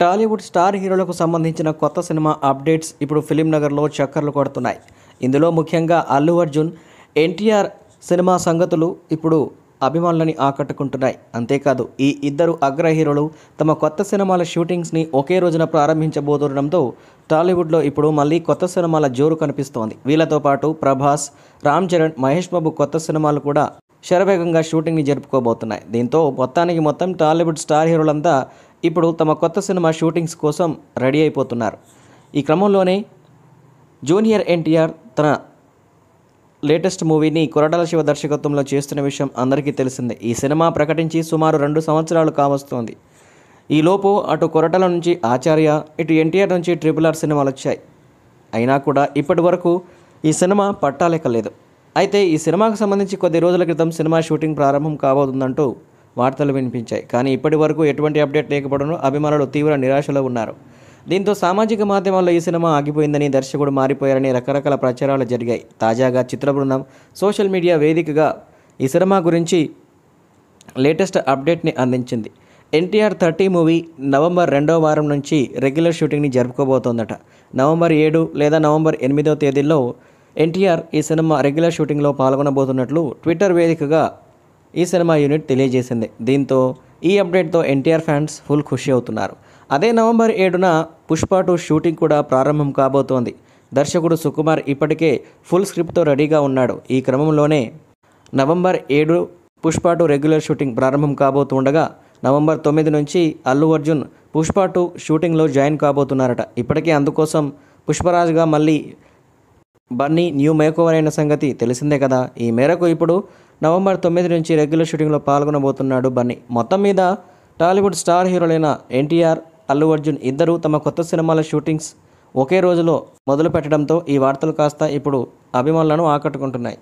Tollywood star హీరోలకు సంబంధించిన కొత్త సినిమా అప్డేట్స్ ఇప్పుడు ఫిలిం నగర్లో చక్కర్లు కొడుతున్నాయి ఇందులో ముఖ్యంగా అల్లు అర్జున్ ఎన్టీఆర్ సినిమా సంగతులు ఇప్పుడు అభిమానులని ఆకట్టుకుంటున్నాయి అంతేకాదు ఈ ఇద్దరు అగ్ర హీరోలు తమ కొత్త సినిమాల షూటింగ్స్ని ఒకే రోజున ప్రారంభించబోతుండడంతో టాలీవుడ్లో ఇప్పుడు మళ్ళీ కొత్త సినిమాల జోరు కనిపిస్తోంది వీళ్ళతో పాటు ప్రభాస్ రామ్ చరణ్ మహేష్ బాబు కొత్త సినిమాలు కూడా శరవేగంగా షూటింగ్ని జరుపుకోబోతున్నాయి దీంతో మొత్తానికి మొత్తం టాలీవుడ్ స్టార్ హీరోలంతా ఇప్పుడు తమ కొత్త సినిమా షూటింగ్స్ కోసం రెడీ అయిపోతున్నారు ఈ క్రమంలోనే జూనియర్ ఎన్టీఆర్ తన లేటెస్ట్ మూవీని కొరటాల శివ దర్శకత్వంలో చేస్తున్న విషయం అందరికీ తెలిసిందే ఈ సినిమా ప్రకటించి సుమారు రెండు సంవత్సరాలు కావస్తోంది ఈలోపు అటు కొరటల నుంచి ఆచార్య ఇటు ఎన్టీఆర్ నుంచి ట్రిపుల్ ఆర్ సినిమాలు వచ్చాయి అయినా కూడా ఇప్పటి వరకు ఈ సినిమా పట్టాలేకలేదు అయితే ఈ సినిమాకు సంబంధించి కొద్ది రోజుల క్రితం సినిమా షూటింగ్ ప్రారంభం కాబోతుందంటూ వార్తలు వినిపించాయి కానీ ఇప్పటి వరకు ఎటువంటి అప్డేట్ లేకపోవడంలో అభిమానులు తీవ్ర నిరాశలో ఉన్నారు దీంతో సామాజిక మాధ్యమాల్లో ఈ సినిమా ఆగిపోయిందని దర్శకుడు మారిపోయారని రకరకాల ప్రచారాలు జరిగాయి తాజాగా చిత్ర బృందం సోషల్ మీడియా వేదికగా ఈ సినిమా గురించి లేటెస్ట్ అప్డేట్ని అందించింది ఎన్టీఆర్ థర్టీ మూవీ నవంబర్ రెండో వారం నుంచి రెగ్యులర్ షూటింగ్ని జరుపుకోబోతోందట నవంబర్ ఏడు లేదా నవంబర్ ఎనిమిదో తేదీల్లో ఎన్టీఆర్ ఈ సినిమా రెగ్యులర్ షూటింగ్లో పాల్గొనబోతున్నట్లు ట్విట్టర్ వేదికగా ఈ సినిమా యూనిట్ తెలియజేసింది దీంతో ఈ అప్డేట్తో ఎన్టీఆర్ ఫ్యాన్స్ ఫుల్ ఖుషి అవుతున్నారు అదే నవంబర్ ఏడున పుష్ప టూ షూటింగ్ కూడా ప్రారంభం కాబోతోంది దర్శకుడు సుకుమార్ ఇప్పటికే ఫుల్ స్క్రిప్ట్తో రెడీగా ఉన్నాడు ఈ క్రమంలోనే నవంబర్ ఏడు పుష్ప టూ రెగ్యులర్ షూటింగ్ ప్రారంభం కాబోతుండగా నవంబర్ తొమ్మిది నుంచి అల్లు అర్జున్ పుష్ప టూ షూటింగ్లో జాయిన్ కాబోతున్నారట ఇప్పటికే అందుకోసం పుష్పరాజ్గా మళ్ళీ బన్నీ న్యూ మేకోవర్ అయిన సంగతి తెలిసిందే కదా ఈ మేరకు ఇప్పుడు నవంబర్ తొమ్మిది నుంచి రెగ్యులర్ షూటింగ్లో పాల్గొనబోతున్నాడు బన్నీ మొత్తం మీద టాలీవుడ్ స్టార్ హీరోలైన ఎన్టీఆర్ అల్లు అర్జున్ ఇద్దరూ తమ కొత్త సినిమాల షూటింగ్స్ ఒకే రోజులో మొదలు పెట్టడంతో ఈ వార్తలు కాస్త ఇప్పుడు అభిమానులను ఆకట్టుకుంటున్నాయి